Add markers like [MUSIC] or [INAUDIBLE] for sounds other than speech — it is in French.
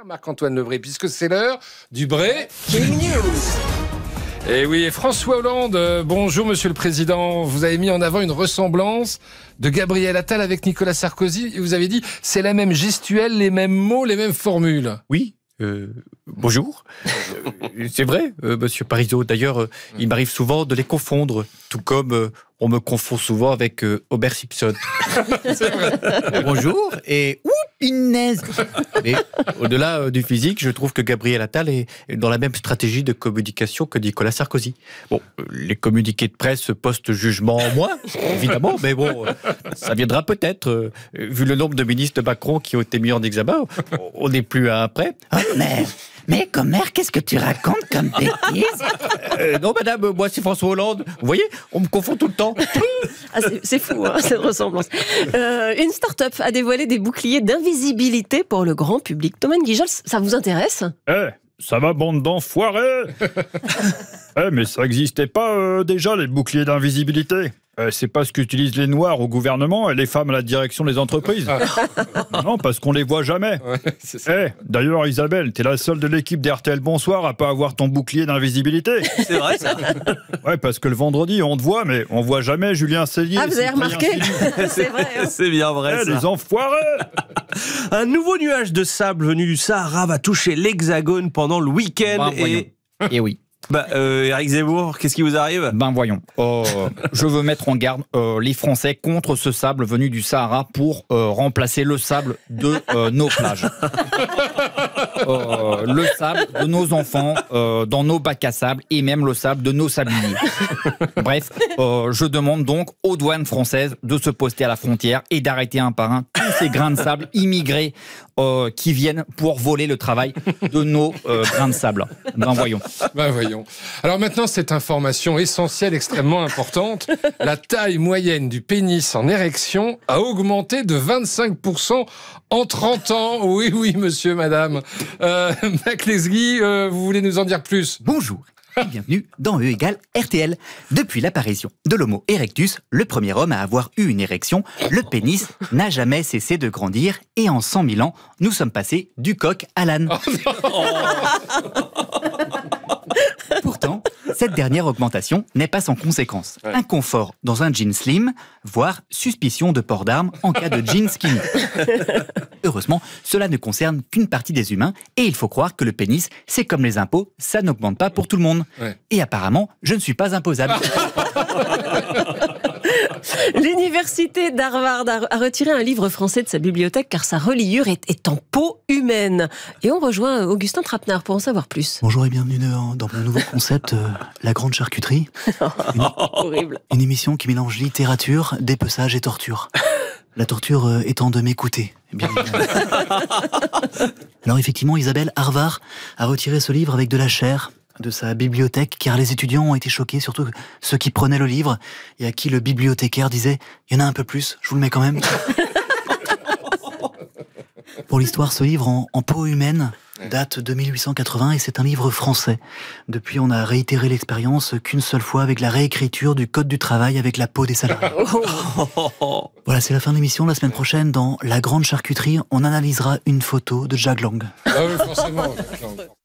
Ah, Marc-Antoine Lebré, puisque c'est l'heure du Bré News. Eh et oui, François Hollande, euh, bonjour Monsieur le Président. Vous avez mis en avant une ressemblance de Gabriel Attal avec Nicolas Sarkozy. Et vous avez dit, c'est la même gestuelle, les mêmes mots, les mêmes formules. Oui, euh, bonjour. Euh, c'est vrai, Monsieur Parizeau. D'ailleurs, il m'arrive souvent de les confondre, tout comme on me confond souvent avec Aubert Simpson. [LAUGHS] bonjour et ouh, une naise. au-delà euh, du physique, je trouve que Gabriel Attal est dans la même stratégie de communication que Nicolas Sarkozy. Bon, euh, les communiqués de presse post-jugement en moins, [LAUGHS] évidemment, mais bon, euh, ça viendra peut-être. Vu le nombre de ministres Macron qui ont été mis en examen, on n'est plus à après. prêt. Oh, mais, mais commère, qu'est-ce que tu racontes comme bêtise [LAUGHS] Non, madame, moi c'est François Hollande. Vous voyez, on me confond tout le temps. Ah, c'est fou, hein, cette ressemblance. une start-up a dévoilé des boucliers d'un Visibilité pour le grand public. Thomas Guijol, ça vous intéresse eh, ça va, bande d'enfoirés [LAUGHS] Eh, mais ça n'existait pas euh, déjà, les boucliers d'invisibilité euh, c'est pas ce qu'utilisent les Noirs au gouvernement et les femmes à la direction des entreprises. Ah. [LAUGHS] non, parce qu'on les voit jamais. Ouais, eh, D'ailleurs, Isabelle, t'es la seule de l'équipe d'RTL Bonsoir à pas avoir ton bouclier d'invisibilité. C'est vrai, ça [LAUGHS] Ouais, parce que le vendredi, on te voit, mais on voit jamais Julien Cellier. Ah, vous avez remarqué [LAUGHS] C'est vrai. Hein. c'est bien vrai, eh, ça. Les enfoirés Un nouveau nuage de sable venu du Sahara va toucher l'Hexagone pendant le week-end. et... et eh oui. Bah, euh, Eric Zemmour, qu'est-ce qui vous arrive Ben voyons. Euh, [LAUGHS] je veux mettre en garde euh, les Français contre ce sable venu du Sahara pour remplacer le sable de nos plages. [LAUGHS] le sable de nos enfants dans nos bacs à sable et même le sable de nos sabliers. Bref, je demande donc aux douanes françaises de se poster à la frontière et d'arrêter un par un ces [LAUGHS] grains de sable immigrés euh, qui viennent pour voler le travail de nos euh, grains de sable. Ben voyons. Ben voyons. Alors maintenant, cette information essentielle, extrêmement importante, la taille moyenne du pénis en érection a augmenté de 25% en 30 ans. Oui, oui, monsieur, madame. Euh, [LAUGHS] Mac Lesguy, vous voulez nous en dire plus Bonjour bienvenue dans E égale RTL. Depuis l'apparition de l'Homo erectus, le premier homme à avoir eu une érection, le pénis n'a jamais cessé de grandir et en 100 000 ans, nous sommes passés du coq à l'âne. Oh [LAUGHS] Cette dernière augmentation n'est pas sans conséquence. Inconfort dans un jean slim, voire suspicion de port d'armes en cas de jean skinny. [LAUGHS] Heureusement, cela ne concerne qu'une partie des humains et il faut croire que le pénis, c'est comme les impôts, ça n'augmente pas pour tout le monde. Et apparemment, je ne suis pas imposable. [LAUGHS] [LAUGHS] L'université d'Harvard a retiré un livre français de sa bibliothèque car sa reliure est, en peau humaine. Et on rejoint euh, Augustin Trapenard pour en savoir plus. Bonjour et bienvenue dans mon nouveau concept, euh, La Grande Charcuterie. [LAUGHS] Une, horrible. Une émission qui mélange littérature, dépeçage et torture. La torture euh, étant de m'écouter. Eh [LAUGHS] Alors effectivement, Isabelle Harvard a retiré ce livre avec de la chair, de sa bibliothèque, car les étudiants ont été choqués, surtout ceux qui prenaient le livre et à qui le bibliothécaire disait Il y en a un peu plus, je vous le mets quand même. [LAUGHS] Pour l'histoire, ce livre en, peau humaine date de 1880 et c'est un livre français. Depuis, on a réitéré l'expérience qu'une seule fois avec la réécriture du Code du travail avec la peau des salariés. [LAUGHS] Oh. voilà, c'est la fin de l'émission. La semaine prochaine, dans La Grande Charcuterie, on analysera une photo de Jacques Lang. Ah